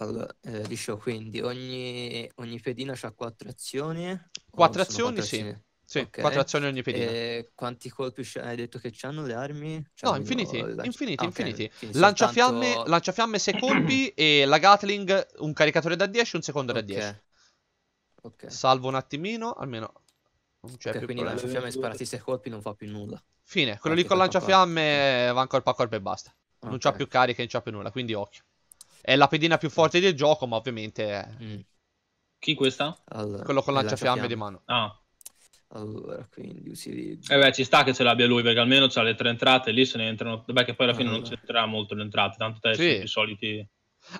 Allora, eh, dicevo, quindi ogni, ogni pedina ha quattro azioni? Quattro azioni, quattro sì. Azioni? Sì, okay. quattro azioni ogni pedina. E eh, quanti colpi hai detto che c'hanno le armi? C'hanno no, infiniti, lanci... infiniti, ah, infiniti. Okay. Lanciafiamme, tanto... lanciafiamme 6 colpi e la Gatling un caricatore da 10 un secondo da 10. Ok. Salvo un attimino, almeno non c'è okay, più quindi problema. lanciafiamme sparati 6 colpi non fa più nulla. Fine, quello Quanti lì con lanciafiamme va ancora a corpo e basta. Non c'ha più cariche, non c'ha più nulla, quindi occhio. È la pedina più forte del gioco, ma ovviamente... È... Mm. Chi questa? Allora, Quello con lanciafiamme di mano. Ah. Allora, quindi utilizzo... Eh beh, ci sta che ce l'abbia lui, perché almeno c'ha le tre entrate, lì se ne entrano... Beh, che poi alla fine allora. non c'entrerà molto le entrate, tanto te sì. i soliti...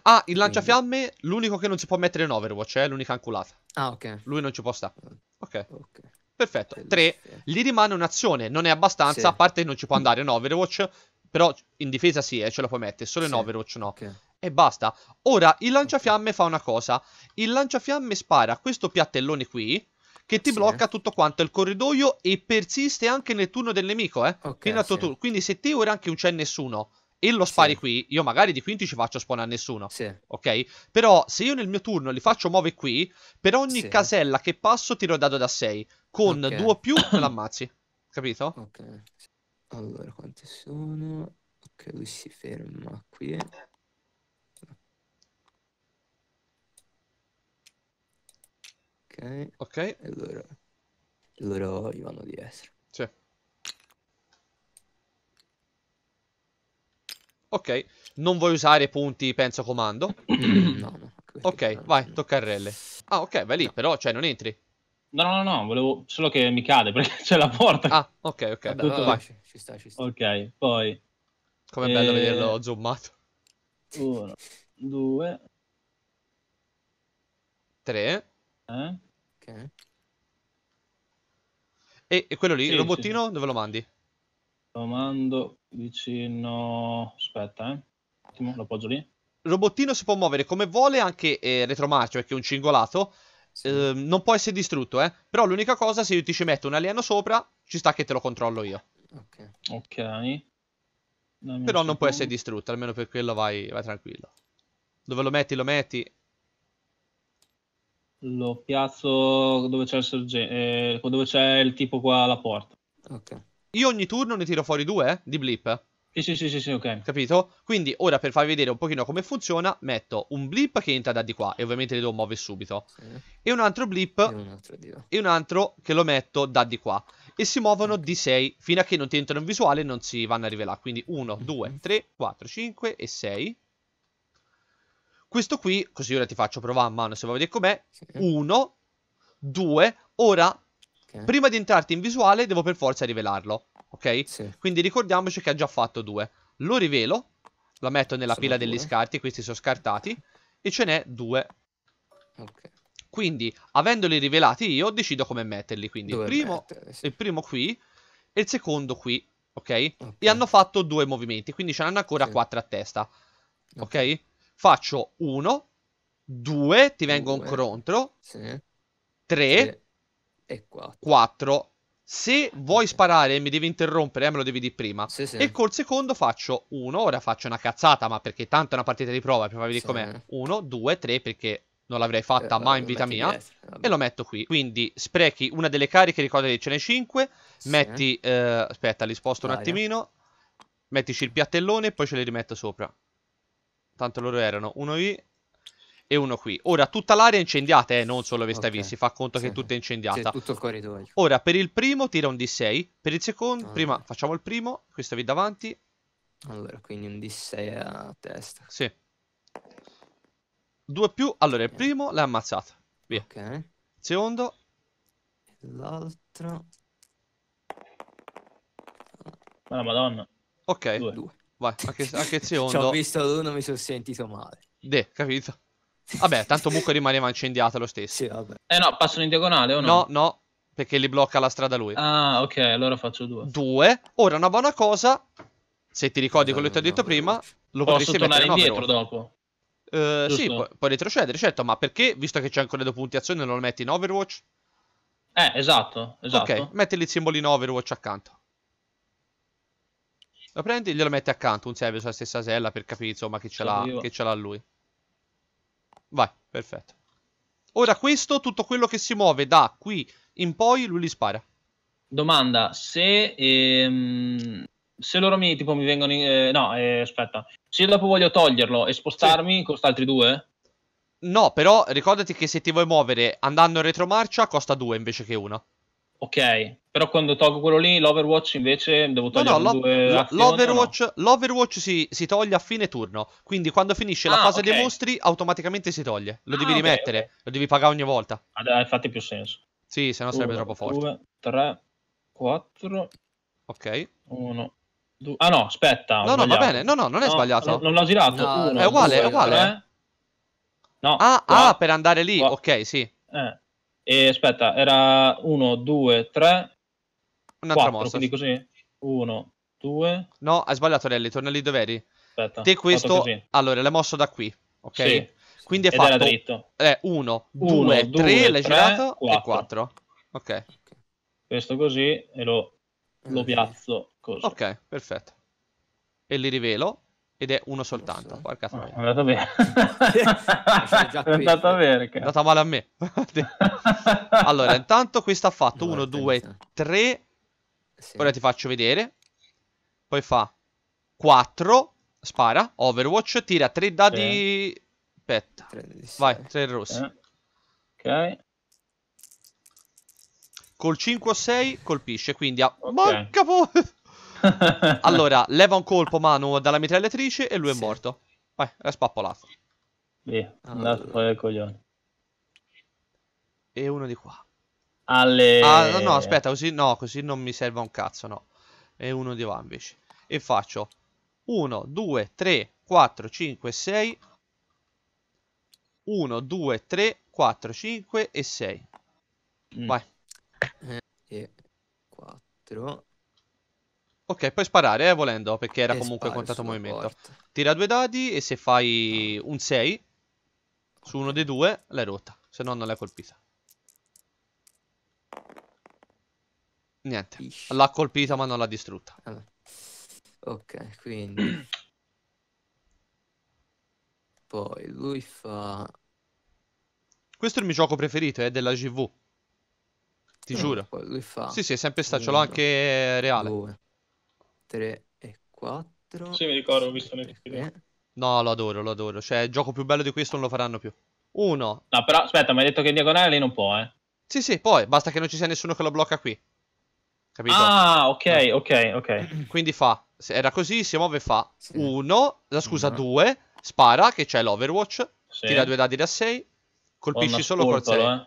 Ah, il lanciafiamme, quindi... l'unico che non si può mettere in Overwatch, è eh? l'unica anculata. Ah, ok. Lui non ci può stare. Ok. Ok. Perfetto. Bello. Tre, gli rimane un'azione, non è abbastanza, sì. a parte che non ci può mm. andare in Overwatch, però in difesa sì, eh, ce la puoi mettere, solo in sì. Overwatch no. Okay. E basta. Ora, il lanciafiamme fa una cosa. Il lanciafiamme spara questo piattellone qui, che ti sì. blocca tutto quanto il corridoio e persiste anche nel turno del nemico, eh. Okay, sì. turno. Quindi se te ora anche non c'è nessuno e lo spari sì. qui, io magari di ci faccio spawn a nessuno. Sì. Ok? Però se io nel mio turno li faccio muove qui, per ogni sì. casella che passo tiro dado da 6. Con 2 okay. più me l'ammazzi. Capito? Ok. Allora, quante sono? Ok, lui si ferma qui. Ok. Ok. E loro, loro gli vanno dietro. Sì. Ok, non vuoi usare punti, penso, comando? no, no. Ok, vai, tocca a Relle. Ah, ok, vai lì, no. però, cioè, non entri. No, no, no, volevo solo che mi cade perché c'è la porta. Ah, ok, ok. Vabbè, tutto... vai, ci, sta, ci sta. Ok, poi... Com'è e... bello eh, vederlo zoomato. Uno, due... Tre. Eh? E, e quello lì, sì, il robottino, sì. dove lo mandi? Lo mando vicino... Aspetta, eh. attimo, lo appoggio lì. Il robottino si può muovere come vuole, anche eh, retromarcio, perché è un cingolato. Sì. Eh, non può essere distrutto, eh. Però l'unica cosa, se io ti ci metto un alieno sopra, ci sta che te lo controllo io. Ok. okay. Però non può essere distrutto, almeno per quello vai, vai tranquillo. Dove lo metti, lo metti. Lo piazzo dove c'è il sergente, eh, dove c'è il tipo qua alla porta. Ok. Io ogni turno ne tiro fuori due eh, di blip. Sì, sì, sì, sì, sì, ok. Capito? Quindi ora per farvi vedere un pochino come funziona, metto un blip che entra da di qua e ovviamente le devo muovere subito. Sì. E un altro blip e e un altro, che lo metto da di qua. E si muovono di 6 fino a che non ti entrano in visuale e non si vanno a rivelare. Quindi 1, 2, 3, 4, 5 e 6. Questo qui, così ora ti faccio provare a mano se vuoi vedere com'è. Uno, due, ora... Okay. Prima di entrarti in visuale devo per forza rivelarlo, ok? Sì. Quindi ricordiamoci che ha già fatto due. Lo rivelo, la metto nella sono pila due. degli scarti, questi sono scartati, e ce n'è due. Okay. Quindi, avendoli rivelati io, decido come metterli. Quindi il primo, mettere, sì. il primo, qui e il secondo qui, ok? E hanno fatto due movimenti, quindi ce n'hanno ancora sì. quattro a testa, ok? okay? faccio 1, 2, ti vengo due. incontro, 3 e 4. Se vuoi sparare e mi devi interrompere, eh, me lo devi di prima. Sì, sì. E col secondo faccio 1, ora faccio una cazzata, ma perché tanto è una partita di prova, prima vedi sì. com'è. 1, 2, 3, perché non l'avrei fatta eh, mai in vita mia. Dietro, e lo metto qui. Quindi sprechi una delle cariche, ricordati ce n'è 5. Metti, eh, aspetta, li sposto Vai, un eh. attimino. Mettici il piattellone e poi ce li rimetto sopra. Tanto loro erano uno lì e uno qui. Ora, tutta l'area è incendiata, eh, non solo Vestavis, okay. si fa conto sì. che tutta è incendiata. Sì, tutto il corridoio. Ora, per il primo tira un D6, per il secondo, allora. prima facciamo il primo, questo vi davanti. Allora, quindi un D6 a testa. Sì. Due più, allora il primo l'ha ammazzato. Via. Ok. Secondo. L'altro. Ma la madonna. Ok. Due. Due. Vai, anche, anche secondo. Ci ho visto uno, mi sono sentito male. De, capito? Vabbè, tanto comunque rimaneva incendiata lo stesso. Sì, vabbè. Eh no, passano in diagonale o no? No, no, perché li blocca la strada lui. Ah, ok, allora faccio due. Due. Ora, una buona cosa, se ti ricordi no, eh, quello che ti ho detto no, prima, no. lo posso tornare indietro dopo. Uh, sì, pu- puoi retrocedere, certo, ma perché, visto che c'è ancora due punti azione, non lo metti in Overwatch? Eh, esatto, esatto. Ok, metti il simbolino Overwatch accanto. Lo prendi e glielo metti accanto un save sulla stessa sella per capire insomma che ce l'ha, che ce l'ha lui. Vai, perfetto. Ora questo, tutto quello che si muove da qui in poi, lui li spara. Domanda, se, ehm, se loro mi, tipo, mi vengono... In, eh, no, eh, aspetta. Se io dopo voglio toglierlo e spostarmi, sì. costa altri due? No, però ricordati che se ti vuoi muovere andando in retromarcia costa due invece che uno ok, però quando tolgo quello lì, l'Overwatch invece devo togliere no, no, lo, due lo, l'Overwatch, no? l'Overwatch si, si, toglie a fine turno, quindi quando finisce ah, la fase okay. dei mostri automaticamente si toglie, lo ah, devi okay, rimettere, okay. lo devi pagare ogni volta. Ah, infatti più senso. Sì, se no sarebbe troppo forte. 2, 3, 4. Ok. 1. 2. ah no, aspetta. No, no, va bene. No, no, non è no, sbagliato. No, non l'ho girato. No, Uno, è uguale, due, è uguale. Tre. No. Ah, ah, per andare lì. Qua. Ok, sì. Eh. E aspetta, era 1, 2, 3, 4, quindi così? 1, 2... No, hai sbagliato Lelli, torna lì dove eri. Aspetta, Te questo... Allora, l'hai mosso da qui, ok? Sì. Quindi è Ed fatto... dritto. Eh, 1, 2, 3, l'hai girato 4. e 4. Ok. Questo così e lo, lo eh. piazzo così. Ok, perfetto. E li rivelo ed è uno soltanto. So. Eh? Porca no, ah, è andato bene. è andato bene. È andata male a me. allora, intanto questo ha fatto 1, 2, 3. Ora ti faccio vedere. Poi fa 4. Spara. Overwatch. Tira 3 dadi. Sì. Aspetta. Vai, 3 rossi. Eh, ok. Col 5 o 6 colpisce, quindi ha... Okay. Manca po'... allora, leva un colpo Manu dalla mitragliatrice e lui è morto. Vai, è spappolato. Via, andate allora. fuori E uno di qua. Alle... Ah, no, aspetta, così no, così non mi serve un cazzo, no. E uno di qua invece. E faccio 1, 2, 3, 4, 5, 6. 1, 2, 3, 4, 5 e 6. Mm. Vai. 4. Eh, Ok, puoi sparare, eh, volendo, perché era e comunque contatto movimento. Porta. Tira due dadi e se fai un 6 su uno dei due, l'hai rotta. Se no non l'hai colpita. Niente, l'ha colpita ma non l'ha distrutta. Ah. Ok, quindi... Poi lui fa... Questo è il mio gioco preferito, è eh, della GV. Ti eh, giuro. Lui fa... Sì, sì, è sempre stato, ce l'ho anche reale. Due. 3 e 4. Sì, mi ricordo, ho visto nel video. No, lo adoro, lo adoro. Cioè, il gioco più bello di questo non lo faranno più. 1. No, però aspetta, mi hai detto che in diagonale lì non può, eh. Sì, sì, poi basta che non ci sia nessuno che lo blocca qui. Capito? Ah, ok, no. Ah. ok, ok. Quindi fa, era così, si muove fa 1, sì. scusa 2, mm. no. spara che c'è l'Overwatch, sì. tira due dadi da 6, colpisci solo col 6. Eh.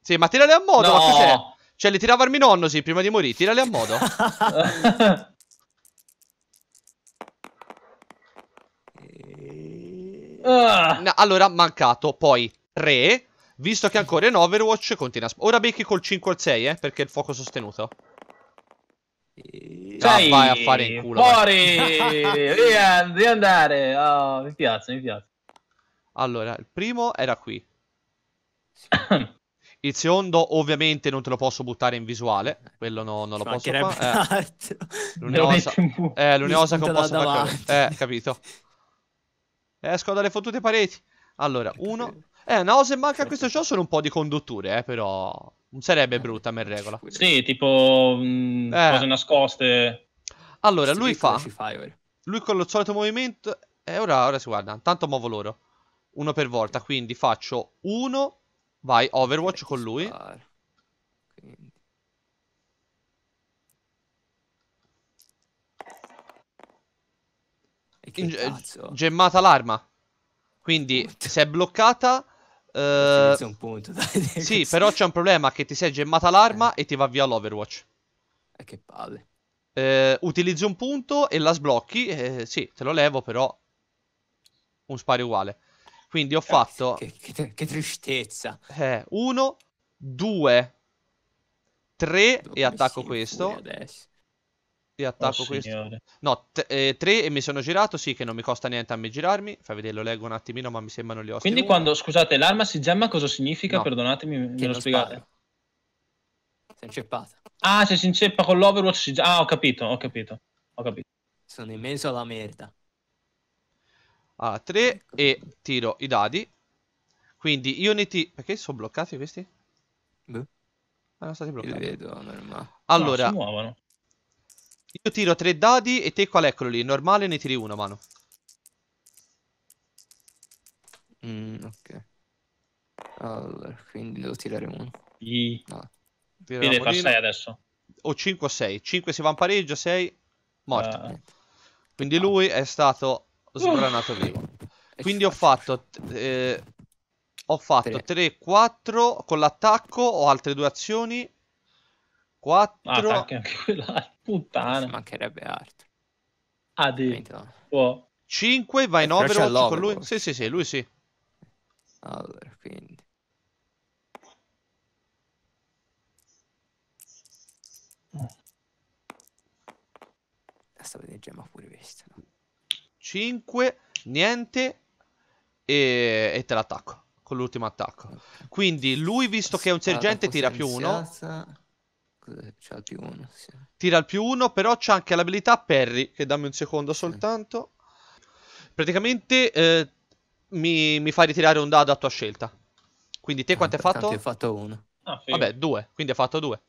Sì, ma tirale a modo, no. ma cos'è? Cioè, le tirava mio nonno, sì, prima di morire. Tirale a modo. Ah. no, allora, mancato. Poi, 3. Visto che ancora in Overwatch continua a... Ora becchi col 5 al 6, eh, perché è il fuoco sostenuto. Cioè, ah, vai a fare in culo. Fuori! via, andare. Oh, mi piace, mi piace. Allora, il primo era qui. il Iziondo ovviamente non te lo posso buttare in visuale, quello no, non lo posso fare. Eh. eh, l'unica eh, l'unica cosa che posso fare è eh, capito. Esco dalle fottute pareti. Allora, uno... Eh, no, se manca certo. questo ciò sono un po' di condutture, eh, però... Non sarebbe eh, brutta, ma in regola. Sì, tipo... Mh, mm, eh. Cose nascoste. Allora, lui fa... Lui con lo solito movimento... E eh, ora, ora si guarda. Tanto muovo loro. Uno per volta, quindi faccio uno Vai, Overwatch con lui. gemmata l'arma. Quindi Molto. se è bloccata... Eh... un punto, dai, sì però c'è un problema che ti sei gemmata l'arma eh. e ti va via l'Overwatch. E eh, che palle. Eh, utilizzi un punto e la sblocchi. Eh, sì, te lo levo, però... Un spari uguale. Quindi ho eh, fatto... Che, che, che tristezza. Eh, uno, due, tre Dove e attacco questo. E attacco oh, questo. Signore. No, t- eh, tre e mi sono girato, sì che non mi costa niente a me girarmi. Fai vedere, lo leggo un attimino, ma mi sembrano gli li Quindi quando, scusate, l'arma si gemma cosa significa? No. Perdonatemi, che me lo spiegate. Si è inceppata. Ah, se si inceppa con l'overwatch si... Ah, ho capito, ho capito, ho capito. Sono in mezzo alla merda. Allora, 3 e tiro i dadi. Quindi Unity... Perché sono bloccati questi? Beh. Erano ah, stati bloccati. Vedo, ma... Allora... No, io tiro 3 dadi e te qual è quello lì? Normale ne tiri uno, mano. Mm, ok. Allora, quindi devo tirare uno. I... No. Quindi fa 6 adesso. O 5 o 6. 5 si va in pareggio, 6 morto. Uh... Quindi lui è stato sbranato uh. vivo. Quindi ho fatto... Eh, ho fatto 3, 4 con l'attacco, ho altre due azioni. 4... Ah, anche puttana. mancherebbe altro. Ah, 5 vai in eh, overwatch con lui. Poi. Sì, sì, sì, lui sì. Allora, quindi... Eh. Sta vedendo ma pure questa, no? 5, niente e, e te l'attacco con l'ultimo attacco. Quindi lui, visto che è un sergente, tira più uno. C'ha più uno sì. Tira il più uno, però c'ha anche l'abilità Perry, che dammi un secondo soltanto. Praticamente eh, mi, mi, fai ritirare un dado a tua scelta. Quindi te ah, quanto hai fatto? ho fatto uno. Ah, Vabbè, due, quindi hai fatto due.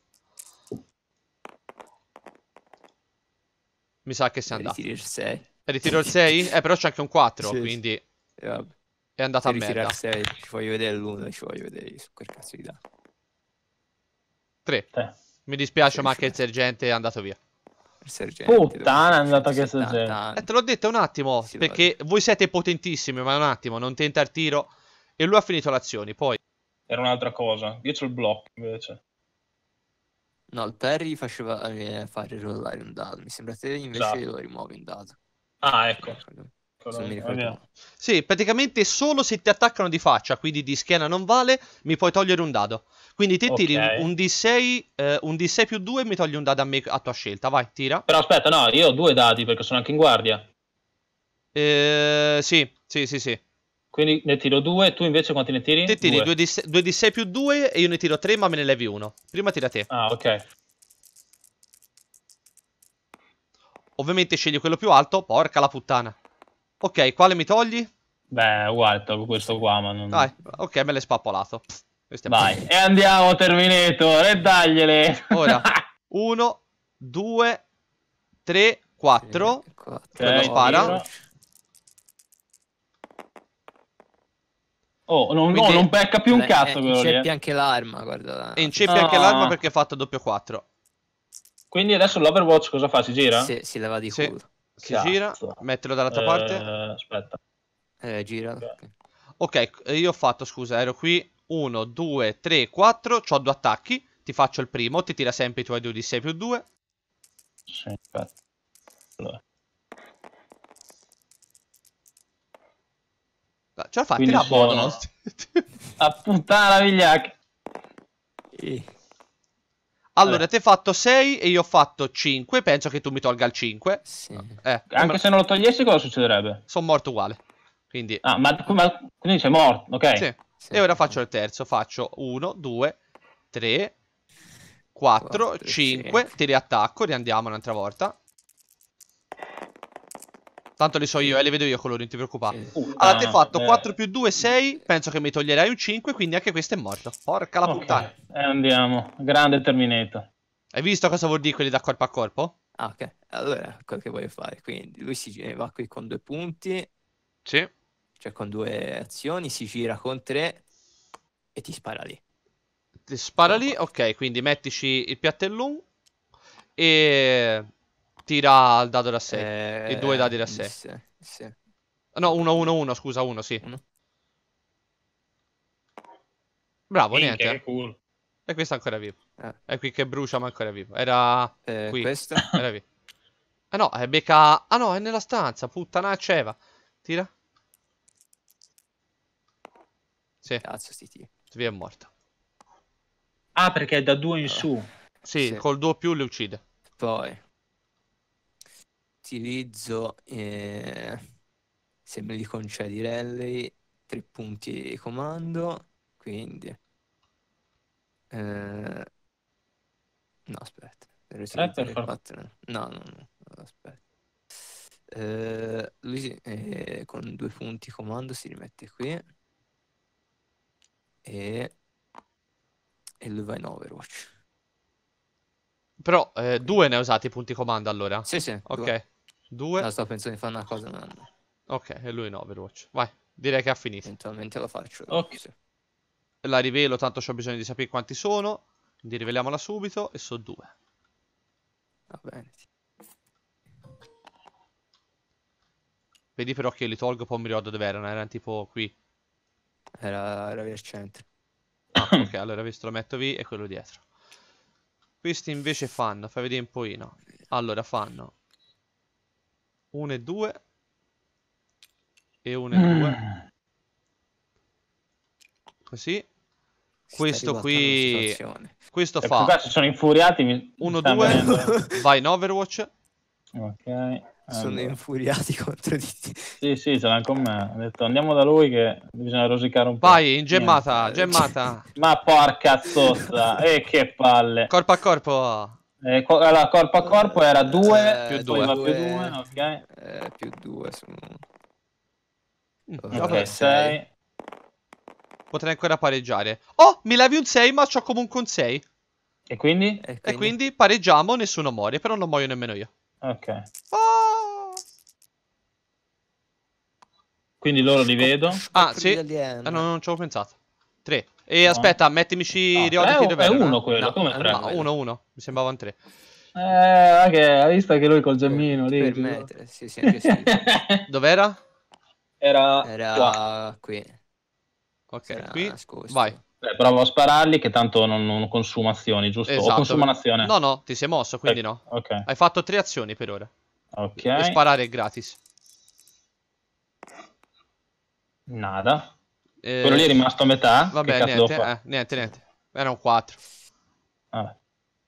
Mi sa che sei andato. 6. Cioè, ritiro il 6? Eh, però c'è anche un 4, sì, quindi... Sì. Eh, è andata a merda. il 6, ci voglio vedere l'1, ci voglio vedere su quel cazzo di là. 3. Eh. Mi dispiace, ma anche il sergente è andato via. Il sergente. Puttana, è andato anche il sergente. Eh, te l'ho detto un attimo, sì, perché voi siete potentissimi, ma un attimo, non tenta il tiro. E lui ha finito l'azione, poi... Era un'altra cosa. Io c'ho il blocco, invece. No, il Perry faceva eh, fare rollare un dado. Mi sembra che invece Già. Esatto. lo rimuovi un dado. Ah, ecco. Ricordo, sì, praticamente solo se ti attaccano di faccia, quindi di schiena non vale, mi puoi togliere un dado. Quindi te okay. tiri un D6, eh, un D6 più 2 mi togli un dado a, me, a, tua scelta, vai, tira. Però aspetta, no, io ho due dadi perché sono anche in guardia. Eh, sì, sì, sì, sì. Quindi ne tiro due, tu invece quanti ne tiri? Te tiri 2 D6, più 2 e io ne tiro 3 ma me ne levi uno. Prima tira te. Ah, ok. Ovviamente scegli quello più alto. Porca la puttana. Ok, quale mi togli? Beh, uguale, tolgo questo qua, ma non... Dai, ok, me l'hai spappolato. Vai, e andiamo Terminator, e dagliele! Ora, uno, due, tre, quattro. Sì, quattro. Okay, spara. Oh, non, Quindi... no, non becca più un eh, cazzo quello lì. Inceppi eh. anche l'arma, guarda. E inceppi ah. anche l'arma perché è fatta doppio 4. Quindi adesso l'Overwatch cosa fa? Si gira? Si, si leva di sì. culo. Si Cazzo. gira, mettilo dall'altra eh, parte. Aspetta. Eh, gira. Okay. ok, io ho fatto, scusa, ero qui. 1, 2, 3, 4. Ho due attacchi. Ti faccio il primo, ti tira sempre i tuoi due di 6 più 2. Sì, aspetta. Allora. Ce la fai, tira buono. A puttana vigliacca. Allora, eh. ti hai fatto 6 e io ho fatto 5. Penso che tu mi tolga il 5. Sì. Eh, Anche ma... se non lo togliessi, cosa succederebbe? Sono morto uguale. Quindi... Ah, ma, ma... quindi sei morto, ok. Sì. sì. E ora faccio il terzo. Faccio 1, 2, 3, 4, 5. Ti riattacco, riandiamo un'altra volta. Tanto le so io, eh, le vedo io colori, non ti preoccupare. Uh, Avete ah, fatto eh. 4 più 2, 6. Penso che mi toglierai un 5, quindi anche questo è morto. Porca la okay. puttana. E eh, andiamo. Grande Terminator. Hai visto cosa vuol dire quelli da corpo a corpo? Ah, ok. Allora, quello che voglio fare. Quindi lui si va qui con due punti. Sì. Cioè con due azioni, si gira con tre e ti spara lì. Ti spara lì, ok. Quindi mettici il piattellum. E tira il dado da 6. Eh, I due dadi da 6. Sì, sì. No, 1, 1, 1, scusa, 1, sì. Uno. Bravo, Minchia, niente. Cool. E questo è ancora vivo. Eh. È qui che brucia, ma è ancora vivo. Era eh, qui. Questo? Era vivo. Ah no, è becca... Ah no, è nella stanza, puttana ceva. Tira. Sì. Cazzo, sti tiri. Via è morto. Ah, perché è da 2 in allora. Eh. su. Sì, sì, col 2 più le uccide. Poi utilizzo eh, sempre di concedi rally, tre punti di comando, quindi... Eh, no, aspetta. per 4. No, no, no, aspetta. Eh, lui si, eh, con due punti comando si rimette qui e, e lui va in Overwatch. Però eh, due ne ha usati i punti comando allora? Sì, sì. Ok. Due. 2. No, sto pensando di fare una cosa. Ma... Ok, e lui no, veloce. Vai, direi che ha finito. Eventualmente lo faccio. Ok. La rivelo, tanto ho bisogno di sapere quanti sono. Quindi riveliamola subito e so due. Va bene. Vedi però che li tolgo, poi mi ricordo dove erano. Erano tipo qui. Era, era via centro. Ah, ok, allora visto lo metto V e quello dietro. Questi invece fanno, fai vedere un po' po'ino. Allora fanno 1 e 2 e 1 e 2 mm. così si questo qui questo eh, fa ragazzi sono infuriati 1 2 vai in Overwatch ok allora. sono infuriati contro di te sì sì ce l'hanno con me ho detto andiamo da lui che bisogna rosicare un po' vai in gemmata gemmata ma porca zozza e eh, che palle corpo a corpo eh, allora, corpo a corpo era 2 eh, più 2, più 2, ok. Eh, più 2 su... Mm, ok, 6. 6. Potrei ancora pareggiare. Oh, mi levi un 6, ma ho comunque un 6. E quindi? E quindi? E quindi pareggiamo, nessuno muore, però non muoio nemmeno io. Ok. Oh! Quindi loro li vedo. Ah, sì. Ah, no, non ci avevo pensato. 3. E no. aspetta, mettimici no, Riordan È, è uno quello, no, come tre? Eh, no, uno, uno. Mi sembravano tre. Eh, anche, okay. ha visto che lui col Gemmino lì. Per mettere, sì, sì, sì. Dov'era? Era, Era qua. qui. Ok, Era qui. Nascosto. Vai. Beh, provo a spararli che tanto non, non consuma azioni, giusto? Esatto. O consuma un'azione? No, no, ti sei mosso, quindi okay. Eh, no. Okay. Hai fatto tre azioni per ora. Ok. E sparare è gratis. Nada. Eh, Quello lì è rimasto a metà. Vabbè, niente, eh, niente, niente. un 4. Ah.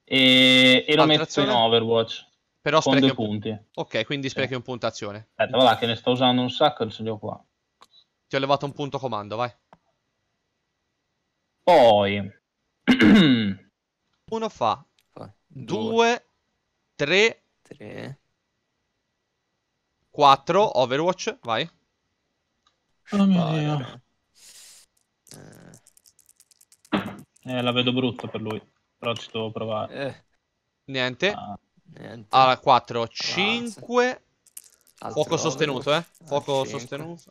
E, e lo metto in Overwatch. Però con due punti. Ok, quindi sì. sprechi un punto azione. Aspetta, voilà, che ne sto usando un sacco, ce li qua. Ti ho levato un punto comando, vai. Poi... Uno fa... Due... Tre... Tre... 4 Overwatch, vai. Oh mio Dio. Eh, la vedo brutta per lui, però ci devo provare. Eh, niente. Ah. Allora, 4, 5. Altro Fuoco sostenuto, eh. Fuoco 5. sostenuto.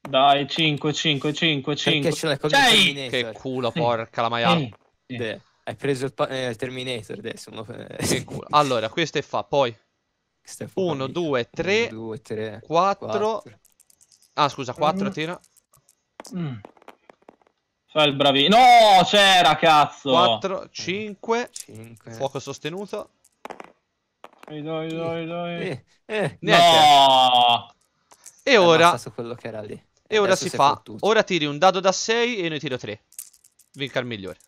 Dai, 5, 5, 5, 5. Che culo, porca la maiale. hai preso il, eh, il Terminator adesso. No? allora, queste fa, poi. 1, 2, 3, 4. Ah, scusa, 4 mm. tira. Mm. Fa il bravino. No, c'era, cazzo. 4, 5, 5. Fuoco sostenuto. Dai, dai, dai, dai. Eh, eh, no. E ora... E ora si fa... Fottuto. Ora tiri un dado da 6 e noi tiro 3. Vinca il migliore.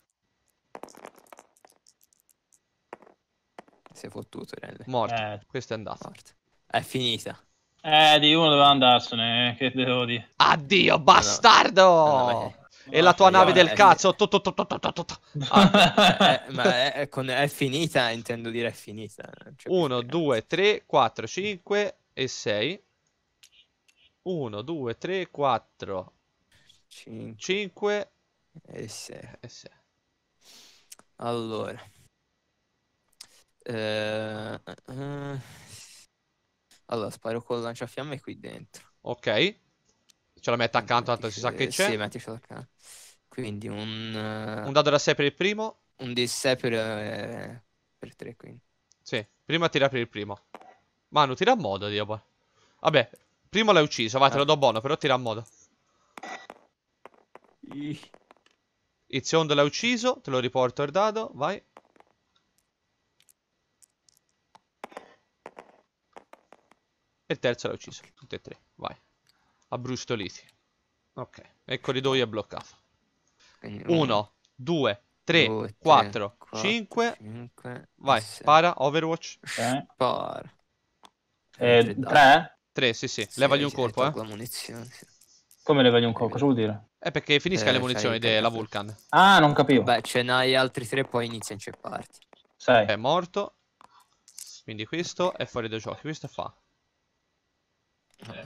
Si è fottuto, Relle. Morto. Eh. Questo è andato. Morto. È finita. Eh, di uno doveva andarsene, eh, che devo dire. Addio, bastardo! No. No, no, e la tua ah, nave del eh, cazzo. Eh. To, ah. eh, ma è, finita, intendo dire è finita. 1, 2, 3, 4, 5 e 6. 1, 2, 3, 4, 5 e 6. Allora. allora, sparo col lanciafiamme qui dentro. Ok. Ce la mette accanto, tanto si sa che c'è. Sì, metticelo accanto. Quindi un... Uh, un dado da 6 per il primo. Un D6 per... Uh, per 3, quindi. Sì, prima tira per il primo. Manu, tira a modo, Diabol. Vabbè, primo l'hai ucciso, vai, ah. te lo do buono, però tira a modo. Il secondo l'ha ucciso, te lo riporto il dado, vai. E il terzo l'ha ucciso, tutti e tre abbrustoliti. Ok. E il corridoio è bloccato. 1, 2, 3, 4, 5. Vai, sei. para, Overwatch. Eh. Para. 3? 3, sì, sì. sì Levagli un colpo, eh. Munizione, Come levagli un colpo? Cosa vuol dire? Eh, perché finisca eh, le munizioni della Vulcan. Ah, non capivo. Beh, ce n'hai altri 3, poi inizia a incepparti. 6. È morto. Quindi questo è fuori dai giochi. Questo fa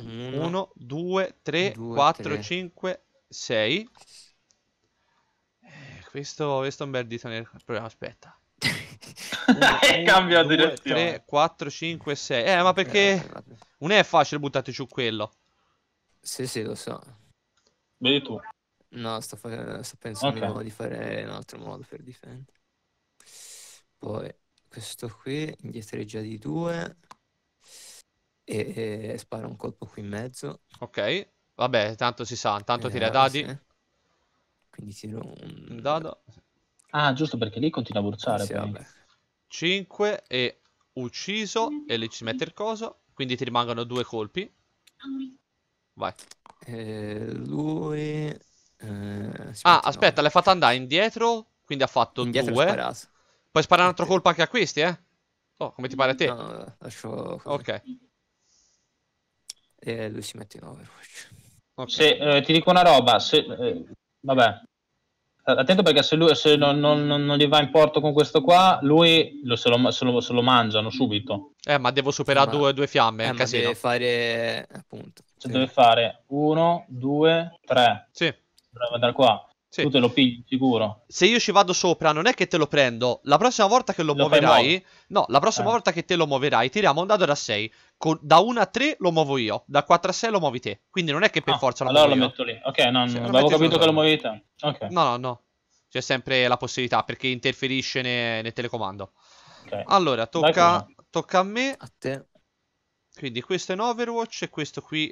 1, 2, 3, 4, 5, 6. Questo, questo è un bel dito nel problema, aspetta. Eh, cambia direzione. 3, 4, 5, 6. Eh, ma eh, perché eh, non è facile buttarti su quello. Sì, sì, lo so. Vedi tu. No, sto, fa- sto pensando okay. di fare un altro modo per difendere. Poi questo qui, indietreggia di 2 e, e spara un colpo qui in mezzo. Ok, vabbè, tanto si sa, tanto eh, tira dadi. Sì. Quindi tiro un... un dado. Ah, giusto perché lì continua a bruciare. Sì, 5 e ucciso e lì ci mette il coso, quindi ti rimangono due colpi. Vai. Eh, lui... Eh, ah, aspetta, l'hai fatta andare indietro, quindi ha fatto indietro due. Puoi sparare un altro colpo anche a questi, eh? Oh, come ti pare a te? No, lascio... Ok e lui si mette in Overwatch. Okay. Se, eh, ti dico una roba, se, eh, vabbè, attento perché se, lui, se non, non, non, gli va in porto con questo qua, lui lo, se, lo, se, lo, se, lo, mangiano subito. Eh, ma devo superare ma... Due, due, fiamme, eh, deve fare, appunto. Cioè, sì. deve fare uno, due, tre. Sì. Deve andare qua. Sì. Tu te lo pigli sicuro. Se io ci vado sopra, non è che te lo prendo. La prossima volta che lo, lo muoverai, no, la prossima eh. volta che te lo muoverai, tiriamo un dado da 6. Con, da 1 a 3 lo muovo io, da 4 a 6 lo muovi te. Quindi non è che per ah, forza lo allora muovo. Allora lo io. metto lì. Ok, no, sì, no, avevo capito che lo muovi te. Okay. No, no, no. C'è sempre la possibilità perché interferisce ne, nel telecomando. Okay. Allora, tocca, tocca, a me. A te. Quindi questo è un Overwatch e questo qui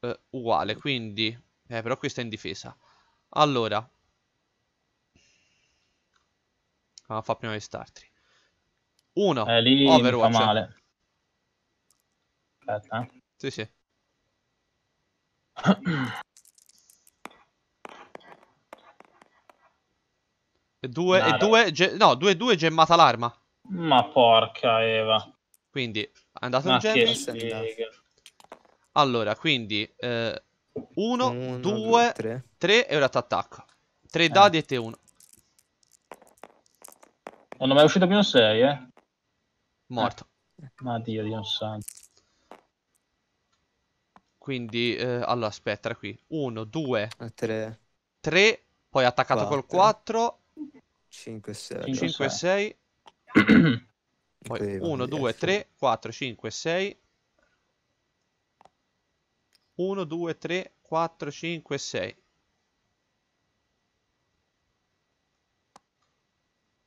eh, uguale. Quindi, eh, però questo è in difesa. Allora, ma ah, fa prima di startri. Uno. eh, lì Overwatch. fa male. Aspetta. Sì, sì. e 2 e 2 ge- no, 2 e 2 gemmata l'arma. Ma porca Eva. Quindi è andate un gemmi. Allora, quindi eh, 1, 2, 3 e ora ti attacca. 3 eh. dadi e te 1. Oh, non è uscito più un 6, eh. Morto. Eh. Ma dio, dio santo. Quindi, eh, allora, aspetta, qui. 1, 2, 3. 3, poi attaccato Quattro. col 4. 5, 6. 5, 6. poi 1, 2, 3, 4, 5, 6. 1, 2, 3, 4, 5, 6.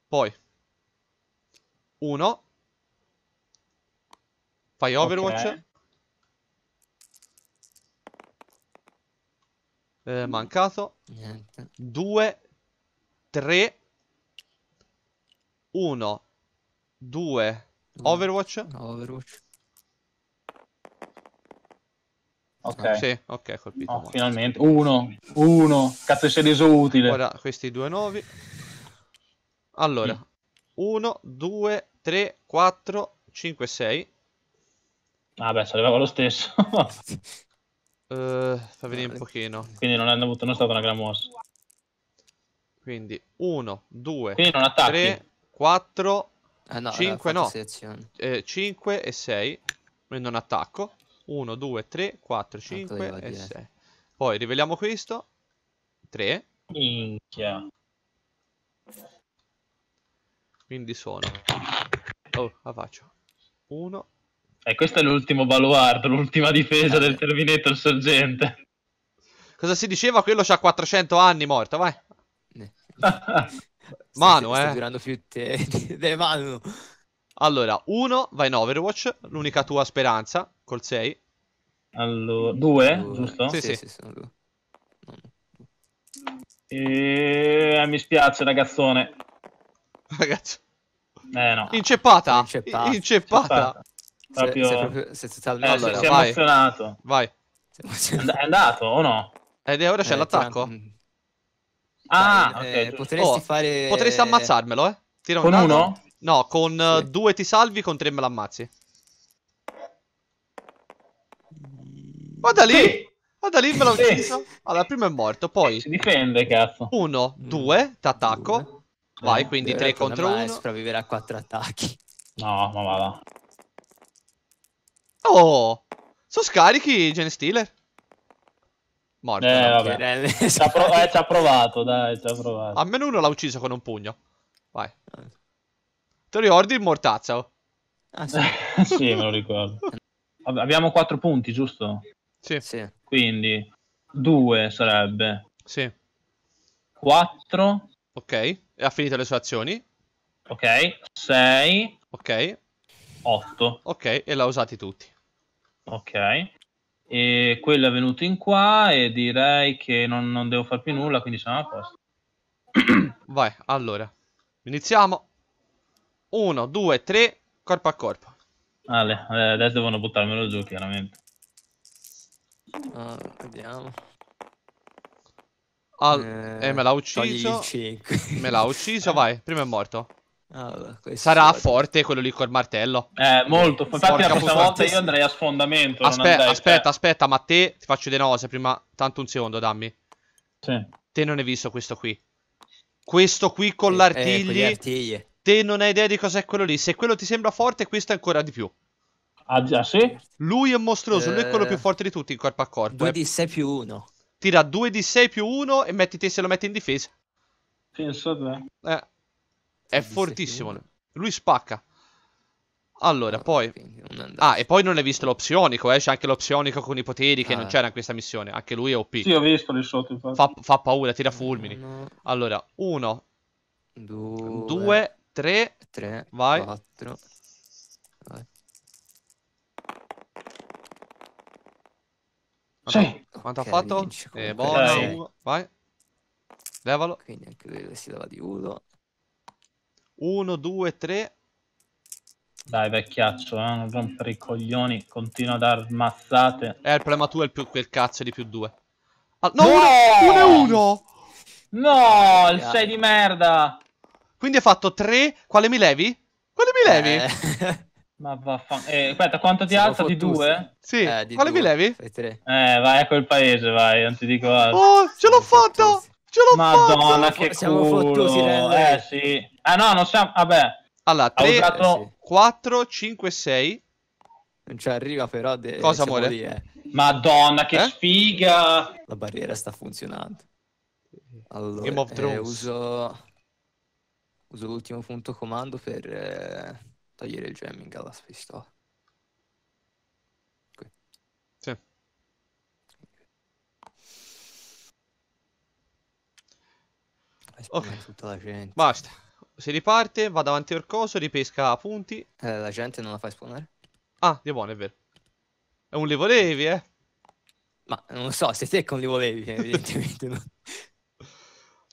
Poi 1. Fai Overwatch. Okay. Eh, mm. mancato. Niente. 2, 3, 1, 2, Overwatch. Overwatch. Ok. Ah, sì, ok, colpito. Oh, finalmente. Uno, uno. Cazzo, si è reso utile. Ora, questi due nuovi. Allora, 1, 2, 3, 4, 5, 6. Vabbè, salvava lo stesso. uh, fa vedere un pochino. Quindi non è, avuto, non è stata una gran mossa. Quindi 1, 2, 3, 4, 5 no. 5 eh, e 6. Quindi non attacco. 1, 2, 3, 4, 5 e 6. Poi riveliamo questo. 3. Minchia. Quindi sono... Oh, la faccio. 1. E questo è l'ultimo baluardo, l'ultima difesa eh. del Terminator sorgente. Cosa si diceva? Quello c'ha 400 anni morto, vai. Mano, eh. Sto durando più te, te mano. Allora, 1 vai in Overwatch, l'unica tua speranza. Col 6. Allora, 2, giusto? Sì, sì, sì, sì sono due. E... Mi spiace, ragazzone. Ragazzo. Eh no. Inceppata. Inceppata. Inceppata. Proprio... Se, se proprio... Se, eh, allora, si è vai. emozionato. Vai. È andato o no? Ed ora c'è eh, l'attacco. Ah, okay, eh, potresti oh, fare... Potresti ammazzarmelo, eh? Tira un con dado. uno? No, con 2 eh, sì. ti salvi, con tre me l'ammazzi. Guarda lì! Sì. Guarda lì, me l'ho sì. ucciso. Allora, prima è morto, poi... Si difende, cazzo. Uno, due, t'attacco. Due. Vai, eh, quindi eh, tre contro uno. sopravvivere a quattro attacchi. No, ma va vada. Oh! Sono scarichi, Gen Stealer. Morto. Eh, no? vabbè. Cioè, ci ha prov eh, provato, dai, ci ha provato. Almeno uno l'ha ucciso con un pugno. Vai. Ah. Te ricordi il mortazzo? Ah, sì. sì, me lo ricordo. Abbiamo quattro punti, giusto? Sì. sì. Quindi 2 sarebbe. Sì. 4. Ok, e ha finito le sue azioni. Ok, 6. Ok. 8. Ok, e l'ha usati tutti. Ok. E quello è venuto in qua e direi che non, non devo fare più nulla, quindi siamo a posto. Vai, allora. Iniziamo. 1, 2, 3, corpo a corpo. Vale, eh, adesso devono buttarmelo giù, chiaramente. Allora, ah, vediamo. Al eh, eh, me l'ha ucciso. Me l'ha ucciso, vai. Prima è morto. Allora, ah, Sarà è... forte quello lì col martello. Eh, molto. Infatti, Porca la prossima volta io andrei a sfondamento. Aspe andai, aspetta, cioè. aspetta, ma te ti faccio delle cose prima. Tanto un secondo, dammi. Sì. Te non hai visto questo qui. Questo qui con eh, eh l'artigli. Eh, te non hai idea di cos'è quello lì. Se quello ti sembra forte, questo è ancora di più. Ah, già, sì? Lui è mostruoso, lui è quello eh. più forte di tutti in corpo a corpo. 2 eh. di 6 più 1. Tira 2 di 6 più 1 e metti te se lo metti in difesa. Pensate. Eh. È fortissimo. Lui spacca. Allora, no, poi... Ah, e poi non hai visto l'opzionico, eh? C'è anche l'opzionico con i poteri che ah. non c'era in questa missione. Anche lui è OP. Sì, ho visto lì sotto. Fa, fa, paura, tira fulmini. Uno. Allora, 1, 2, 3, vai. 4. Sì. Quanto okay, ha fatto? Eh, buona, eh. vai. Levalo. Quindi anche lui si leva di uno. Uno, due, tre. Dai, vecchiaccio, eh? non rompere i coglioni. Continua ad armazzate. Eh, il problema tuo è il più, quel cazzo di più due. Ah, no, no! Uno, e uno! No, il 6 di merda! Quindi hai fatto 3. Quale mi levi? Quale mi levi? Eh. Ma vaffanculo. Eh, aspetta, quanto ti alza? Di due? Sì. Eh, di Quale due. mi levi? Eh, vai, a quel paese, vai, non ti dico altro. Oh, ce l'ho fatta! Ce l'ho fatta! Madonna, che siamo culo! Fottusi, eh, sì. Ah, no, non siamo... Vabbè. Allora, 3, usato... Eh, sì. 4, 5, 6. Non ci arriva però... De... Cosa muore? Lì, eh. Madonna, che eh? sfiga! La barriera sta funzionando. Allora, Game of eh, Thrones. uso... Uso l'ultimo punto comando per... Eh, togliere il jamming alla pistola. Qui. Sì. Ok. Tutta la gente. Basta. Si riparte, va davanti al coso, ripesca punti. Eh, la gente non la fa spawnare? Ah, di buono, è vero. È un li volevi, eh? Ma non so, se te con li volevi, evidentemente no.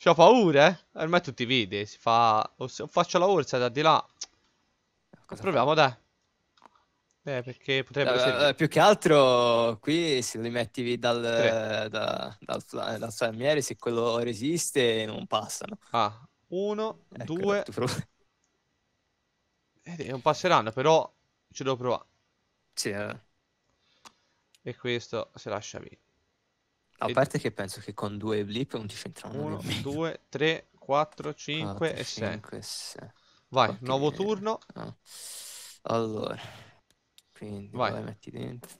C'ho paura, eh? Ormai tutti i video, si fa... O faccio la orsa da di là, Cosa Proviamo, dai. Eh, perché potrebbe eh, essere... Eh, più che altro qui se li metti dal, da, dal, dal, dal se quello resiste non passano. Ah, uno, ecco, due... Eh, non passeranno, però ce devo provare. Sì, eh. E questo si lascia lì A e... parte che penso che con due blip non ti c'entrano. 1, 2, 3, 4, 5 e 6. 5 e 6. Vai, Qualche... nuovo turno. Ah. Allora, quindi vai, vai metti dentro.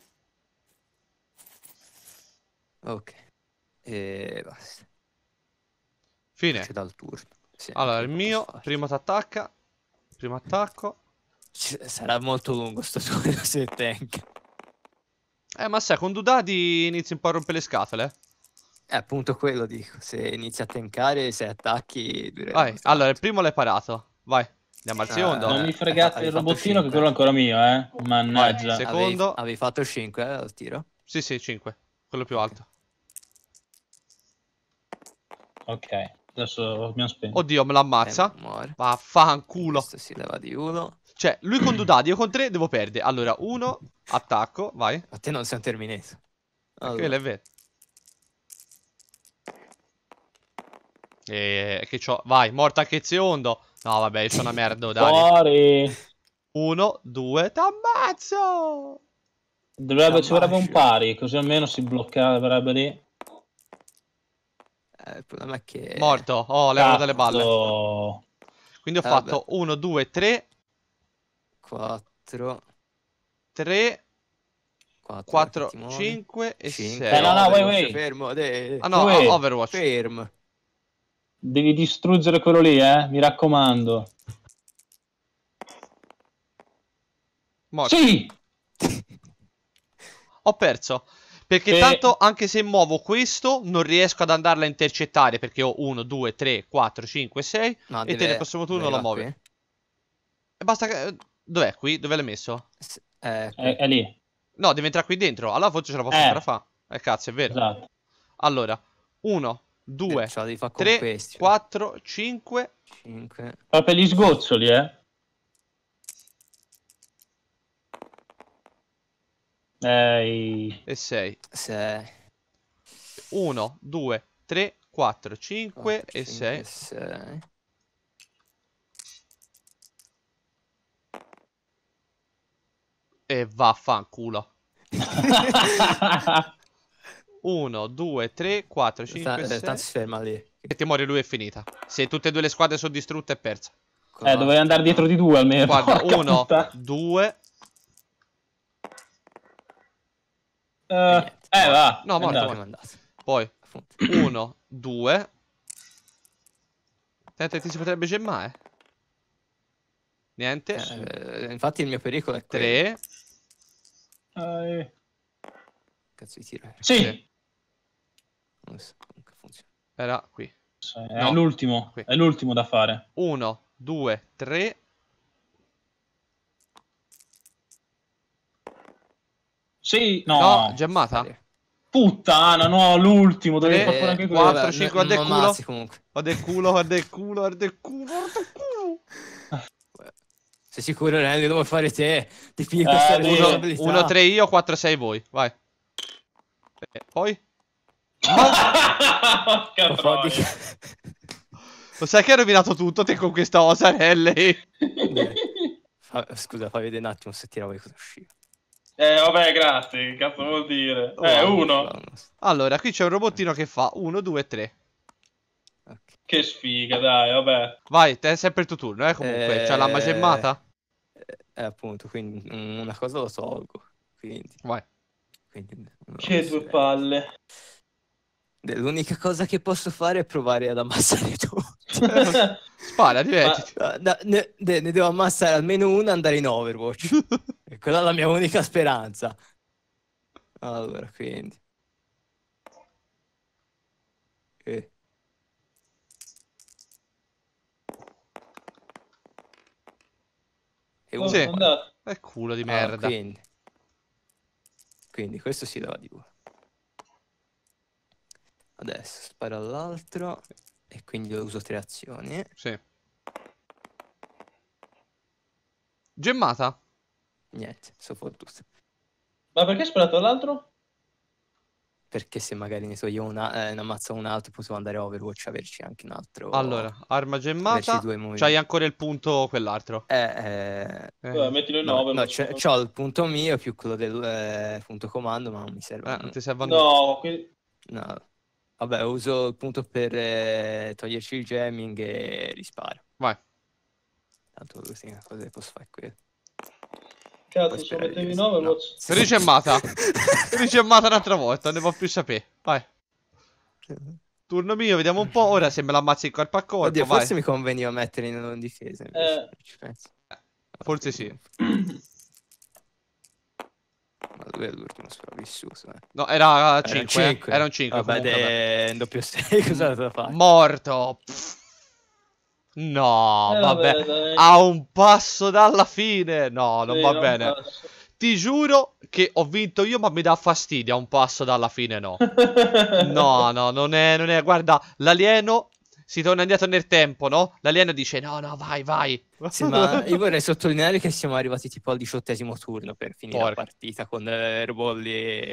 Ok, e basta. Fine. C'è dal turno. Sì, allora, il mio, primo ti attacca, primo attacco. C sarà molto lungo sto turno se tank. Eh, ma sai, con Dudati inizi un po' a rompere le scatole. È eh, appunto quello dico, se inizi a tankare, se attacchi... Vai, allora, il primo l'hai parato, vai. Andiamo cioè, al secondo. non mi eh, fregate il robottino, che quello è ancora mio, eh. Mannaggia. Vai, secondo. Avevi, avevi fatto 5 eh, al tiro? Sì, sì, 5. Quello più alto. Ok. Adesso abbiamo spento. Oddio, me l'ammazza. Eh, Vaffanculo. Se si leva di uno. Cioè, lui con due dadi, io con tre devo perdere. Allora, uno, attacco, vai. A te non sei un terminato. Allora. Quello è vero. E eh, che c'ho... Vai, morta che il No, vabbè, sono una merda, dai. Fuori! Uno, due, t'ammazzo! Dovrebbe, ci vorrebbe un pari, così almeno si bloccherebbe lì. Eh, il problema è che... Morto, oh, le dalle balle. Quindi ho eh, vabbè. fatto 1, 2, 3, 4, 3, 4, 4 5 e 5. 6. Eh, no, no, wait, wait. Fermo, Ah no, Overwatch. Fermo. Devi distruggere quello lì, eh? Mi raccomando. Morto. Sì! Ho perso. Perché e... Eh. tanto anche se muovo questo non riesco ad andarla a intercettare perché ho 1, 2, 3, 4, 5, 6 e te nel prossimo turno la muovi. E basta che... Eh, dov'è qui? Dove l'hai messo? S eh, è, eh, è, lì. No, deve entrare qui dentro. Allora forse ce la posso eh. fare. Eh, cazzo, è vero. Esatto. Allora, 1, 2, 3, 4, 5. 5. Ma per gli sgozzoli, eh? Ehi. E 6. 6. 1, 2, 3, 4, 5 e 5, 6. 6. E vaffanculo. 1, 2, 3, 4, 5, 6. Tanto ferma lì. E ti muore lui è finita. Se tutte e due le squadre sono distrutte è persa. Eh, dovevi andare dietro di due almeno. Guarda, 1, 2. Eh, eh, va. No, morto. Poi 1, 2. Senta, ti si potrebbe gemmare. Niente. Eh, infatti il mio pericolo è 3. Cazzo di tiro. Sì. Non funziona. Era qui. È no, l'ultimo, qui. è l'ultimo da fare. 1, 2, 3. Sì, no. No, gemmata. Puttana, no, l'ultimo, dovevi far fare anche quello. 4, 5, eh, guarda il culo. Mazzi, comunque. Guarda il culo, guarda il culo, guarda il culo, guarda il culo. Sei sicuro, Nelly, devo fare te. Ti figo eh, 1-3 io, 4-6 voi, vai. E eh, poi? Porca troia. Lo sai che hai rovinato tutto te con questa osa, Nelly? Scusa, fai vedere un attimo se tiravo di cosa uscire. Eh, vabbè, grazie. Che cazzo vuol dire? Oh, eh, uno. Allora, qui c'è un robottino che fa 1, 2, 3. Che sfiga, dai, vabbè. Vai, te sempre il tuo turno, eh, comunque. Eh... C'è la magemmata? Eh, appunto, quindi mm, una cosa lo tolgo. Quindi... Vai. Quindi, mm, che due palle. È... L'unica cosa che posso fare è provare ad ammazzare tutti. Spara, divertiti. Ma, da, ne, ne, devo ammazzare almeno una e andare in Overwatch. e quella è la mia unica speranza. Allora, quindi... Eh. E un sì, è culo di ah, merda. Ah, quindi. quindi questo si dava di uno. Adesso sparo all'altro e quindi uso tre azioni. Sì. Gemmata. Niente, sono fottuto. Ma perché hai sparato all'altro? Perché se magari ne so io una, eh, ne ammazzo un altro, posso andare a Overwatch e averci anche un altro. Allora, arma gemmata. C'hai ancora il punto quell'altro. Eh, eh... eh. mettilo in 9. No, no c'ho il punto mio più quello del eh, punto comando, ma non mi serve. Eh, non ti serve No, qui... No, Vabbè, uso il punto per eh, toglierci il jamming e risparo. Vai. Tanto così una cosa che posso fare qui. Cazzo, se mettevi 9 no. posso... Rice mata. un'altra volta, non ne può più sapere. Vai. Turno mio, vediamo un po'. Ora se me l'ammazzi in corpo a corpo, Oddio, vai. forse mi conveniva mettere in difesa. Invece, eh. Forse sì. Ma dove è l'ultimo sopravvissuto? Eh? No, era Era, 5. Eh? era un 5. Vabbè, comunque, vabbè. in doppio 6 cosa da fare? Morto. No, eh, vabbè. a un passo dalla fine. No, non sì, va bene. Passo. Ti giuro che ho vinto io, ma mi dà fastidio. A un passo dalla fine, no. no, no, non è, non è. Guarda, l'alieno si torna indietro nel tempo, no? L'alieno dice no, no, vai, vai. Sì, ma io vorrei sottolineare che siamo arrivati tipo al diciottesimo turno per finire Porca. la partita con eh, Erbolli e